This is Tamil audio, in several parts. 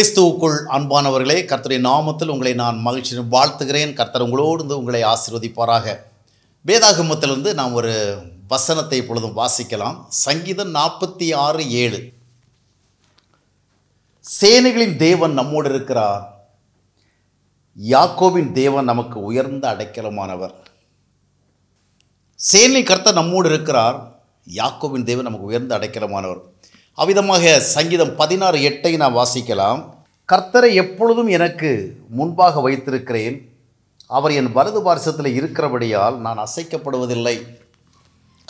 கிறிஸ்துவுக்குள் அன்பானவர்களே கர்த்தருடைய நாமத்தில் உங்களை நான் மகிழ்ச்சி வாழ்த்துகிறேன் கர்த்தர் உங்களோடு உங்களை ஆசிர்வதிப்பாராக வேதாகமத்திலிருந்து நாம் ஒரு வசனத்தை இப்பொழுதும் வாசிக்கலாம் சங்கீதம் நாற்பத்தி ஆறு ஏழு சேனைகளின் தேவன் நம்மோடு இருக்கிறார் யாக்கோவின் தேவன் நமக்கு உயர்ந்த அடைக்கலமானவர் சேனை கர்த்தர் நம்மோடு இருக்கிறார் யாக்கோவின் தேவன் நமக்கு உயர்ந்த அடைக்கலமானவர் அவ்விதமாக சங்கீதம் பதினாறு எட்டை நான் வாசிக்கலாம் கர்த்தரை எப்பொழுதும் எனக்கு முன்பாக வைத்திருக்கிறேன் அவர் என் வலது பார்சத்தில் இருக்கிறபடியால் நான் அசைக்கப்படுவதில்லை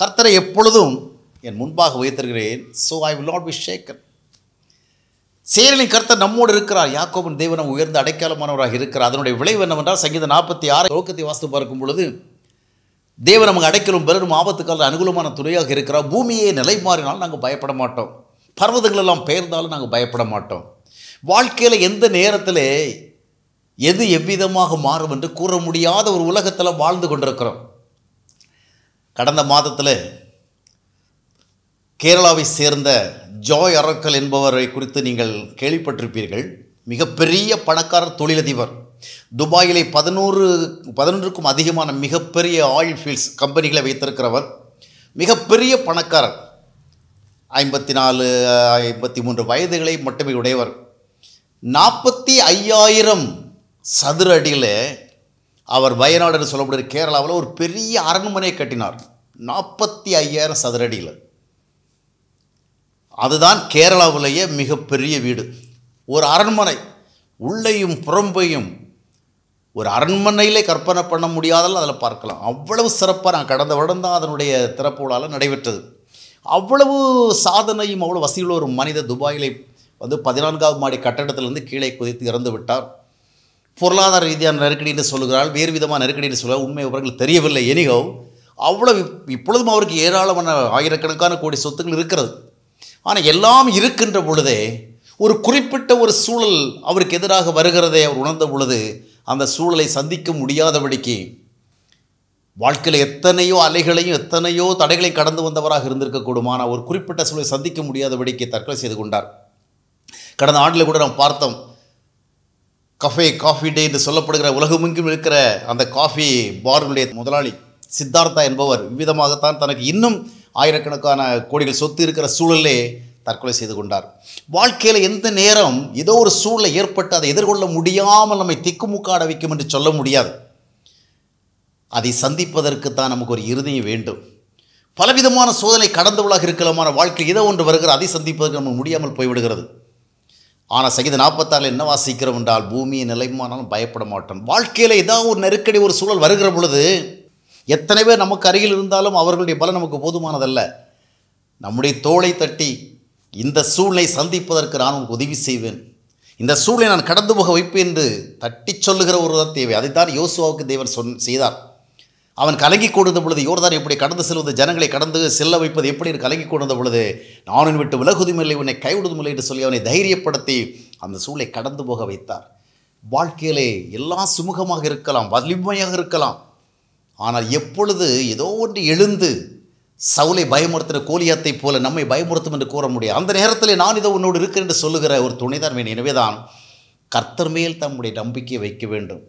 கர்த்தரை எப்பொழுதும் என் முன்பாக வைத்திருக்கிறேன் so I will not be shaken சேரலின் கர்த்தர் நம்மோடு இருக்கிறார் யாக்கோபன் தேவனம் உயர்ந்த அடைக்காலமானவராக இருக்கிறார் அதனுடைய விளைவு என்னவென்றால் சங்கீத நாற்பத்தி ஆறு லோக்கத்தை வாசித்து பார்க்கும் பொழுது தேவன் நமக்கு அடைக்கலும் பெரும் ஆபத்துக்கால அனுகூலமான துணையாக இருக்கிறார் பூமியே நிலை மாறினால் நாங்கள் பயப்பட மாட்டோம் பர்வதங்கள் எல்லாம் பெயர்ந்தாலும் நாங்கள் பயப்பட மாட்டோம் வாழ்க்கையில் எந்த நேரத்தில் எது எவ்விதமாக மாறும் என்று கூற முடியாத ஒரு உலகத்தில் வாழ்ந்து கொண்டிருக்கிறோம் கடந்த மாதத்தில் கேரளாவை சேர்ந்த ஜோய் அரக்கல் என்பவரை குறித்து நீங்கள் கேள்விப்பட்டிருப்பீர்கள் மிகப்பெரிய பணக்காரர் தொழிலதிபர் துபாயிலே பதினோரு பதினொன்றுக்கும் அதிகமான மிகப்பெரிய ஆயில் ஃபீல்ட்ஸ் கம்பெனிகளை வைத்திருக்கிறவர் மிகப்பெரிய பணக்காரர் ஐம்பத்தி நாலு ஐம்பத்தி மூன்று வயதுகளை மட்டுமே உடையவர் நாற்பத்தி ஐயாயிரம் சதுர அடியில் அவர் வயநாடு சொல்லப்படுற கேரளாவில் ஒரு பெரிய அரண்மனையை கட்டினார் நாற்பத்தி ஐயாயிரம் சதுர அடியில் அதுதான் கேரளாவிலேயே மிகப்பெரிய வீடு ஒரு அரண்மனை உள்ளையும் புறம்பையும் ஒரு அரண்மனையிலே கற்பனை பண்ண முடியாதல்ல அதில் பார்க்கலாம் அவ்வளவு சிறப்பாக நான் கடந்த வருடம் தான் அதனுடைய திறப்புகளால் நடைபெற்றது அவ்வளவு சாதனையும் அவ்வளோ வசதியில் ஒரு மனித துபாயில் வந்து பதினான்காவது மாடி கட்டடத்திலிருந்து கீழே குதித்து இறந்து விட்டார் பொருளாதார ரீதியான நெருக்கடின்னு சொல்கிறாள் வேறு விதமாக நெருக்கடின்னு சொல்ல சொல்கிறார் உண்மை விவரங்கள் தெரியவில்லை எனிகோ அவ்வளோ இப்பொழுதும் அவருக்கு ஏராளமான ஆயிரக்கணக்கான கோடி சொத்துக்கள் இருக்கிறது ஆனால் எல்லாம் இருக்கின்ற பொழுதே ஒரு குறிப்பிட்ட ஒரு சூழல் அவருக்கு எதிராக வருகிறதை அவர் உணர்ந்த பொழுது அந்த சூழலை சந்திக்க முடியாதபடிக்கு வாழ்க்கையில் எத்தனையோ அலைகளையும் எத்தனையோ தடைகளையும் கடந்து வந்தவராக இருந்திருக்கக்கூடும் ஆனால் ஒரு குறிப்பிட்ட சூழலை சந்திக்க முடியாதபடிக்கு தற்கொலை செய்து கொண்டார் கடந்த ஆண்டில் கூட நாம் பார்த்தோம் கஃபே காஃபி டே என்று சொல்லப்படுகிற உலகமெங்கும் இருக்கிற அந்த காஃபி பாரினுடைய முதலாளி சித்தார்த்தா என்பவர் விதமாகத்தான் தனக்கு இன்னும் ஆயிரக்கணக்கான கோடிகள் சொத்து இருக்கிற சூழலே தற்கொலை செய்து கொண்டார் வாழ்க்கையில் எந்த நேரம் ஏதோ ஒரு சூழலை ஏற்பட்டு அதை எதிர்கொள்ள முடியாமல் நம்மை திக்குமுக்காட வைக்கும் என்று சொல்ல முடியாது அதை சந்திப்பதற்குத்தான் நமக்கு ஒரு இருதயம் வேண்டும் பலவிதமான சோதனை கடந்தவளாக இருக்கலமான வாழ்க்கை ஏதோ ஒன்று வருகிற அதை சந்திப்பதற்கு நமக்கு முடியாமல் போய்விடுகிறது ஆனால் சகித நாற்பத்தாறில் என்ன வாசிக்கிறோம் என்றால் பூமியை நிலைமானாலும் பயப்பட மாட்டோம் வாழ்க்கையில் ஏதாவது ஒரு நெருக்கடி ஒரு சூழல் வருகிற பொழுது எத்தனை பேர் நமக்கு அருகில் இருந்தாலும் அவர்களுடைய பலம் நமக்கு போதுமானதல்ல நம்முடைய தோளை தட்டி இந்த சூழலை சந்திப்பதற்கு நான் உனக்கு உதவி செய்வேன் இந்த சூழலை நான் கடந்து போக வைப்பேன் என்று தட்டி சொல்லுகிற ஒரு தேவை அதைத்தான் யோசுவாவுக்கு தேவன் சொன் செய்தார் அவன் கலங்கி கொடுத்த பொழுது யோர்தான் எப்படி கடந்து செல்வது ஜனங்களை கடந்து செல்ல வைப்பது எப்படி கலங்கி கொடுத்த பொழுது நானும் விட்டு விலகுதுமில்லை உன்னை கைவிடுதுமில்லை என்று சொல்லி அவனை தைரியப்படுத்தி அந்த சூளை கடந்து போக வைத்தார் வாழ்க்கையிலே எல்லாம் சுமூகமாக இருக்கலாம் வலிமையாக இருக்கலாம் ஆனால் எப்பொழுது ஏதோ ஒன்று எழுந்து சவுலை பயமுறுத்துகிற கோலியாத்தை போல நம்மை பயமுறுத்தும் என்று கூற முடியும் அந்த நேரத்தில் நான் இதோ உன்னோடு இருக்கிறேன் என்று சொல்லுகிற ஒரு துணைதான் வேணும் எனவே தான் கர்த்தர் மேல் தம்முடைய நம்பிக்கையை வைக்க வேண்டும்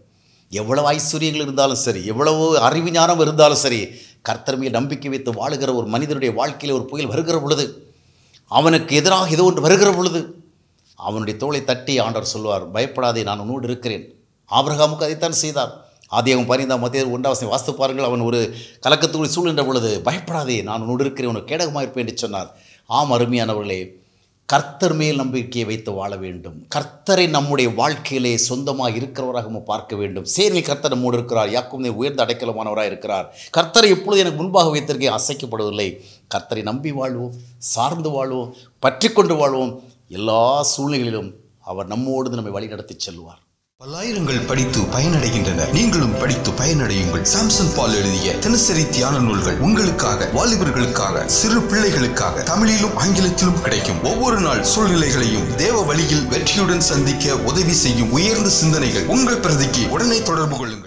எவ்வளவு ஐஸ்வர்யங்கள் இருந்தாலும் சரி எவ்வளவு அறிவு ஞானம் இருந்தாலும் சரி கர்த்தர் மீது நம்பிக்கை வைத்து வாழுகிற ஒரு மனிதனுடைய வாழ்க்கையில் ஒரு புயல் வருகிற பொழுது அவனுக்கு எதிராக ஏதோ ஒன்று வருகிற பொழுது அவனுடைய தோலை தட்டி ஆண்டவர் சொல்வார் பயப்படாதே நான் உன்னோடு இருக்கிறேன் ஆபிரகாமுக்கு அதைத்தான் செய்தார் அவன் பதினைந்தாம் மத்திய ஒன்றாவசி வாஸ்து பாருங்கள் அவன் ஒரு கலக்கத்துக்குள் சூழ்நின்ற பொழுது பயப்படாதே நான் உன்னோடு இருக்கிறேன் உனக்கு கேடகமாக இருப்பேன் என்று சொன்னார் ஆம் அருமையானவர்களே கர்த்தர் மேல் நம்பிக்கையை வைத்து வாழ வேண்டும் கர்த்தரை நம்முடைய வாழ்க்கையிலே சொந்தமாக இருக்கிறவராக நம்ம பார்க்க வேண்டும் சேனை கர்த்தர் நம்மோடு இருக்கிறார் யாக்கும் உயர்ந்த அடைக்கலமானவராக இருக்கிறார் கர்த்தரை எப்பொழுது எனக்கு முன்பாக வைத்திருக்கே அசைக்கப்படுவதில்லை கர்த்தரை நம்பி வாழ்வோம் சார்ந்து வாழ்வோம் பற்றி கொண்டு வாழ்வோம் எல்லா சூழ்நிலைகளிலும் அவர் நம்மோடு நம்மை வழி செல்வார் பல்லாயிரங்கள் படித்து பயனடைகின்றன நீங்களும் படித்து பயனடையுங்கள் சாம்சன் பால் எழுதிய தினசரி தியான நூல்கள் உங்களுக்காக வாலிபர்களுக்காக சிறு பிள்ளைகளுக்காக தமிழிலும் ஆங்கிலத்திலும் கிடைக்கும் ஒவ்வொரு நாள் சூழ்நிலைகளையும் தேவ வழியில் வெற்றியுடன் சந்திக்க உதவி செய்யும் உயர்ந்த சிந்தனைகள் உங்கள் பிரதிக்கு உடனே தொடர்பு கொள்ளுங்கள்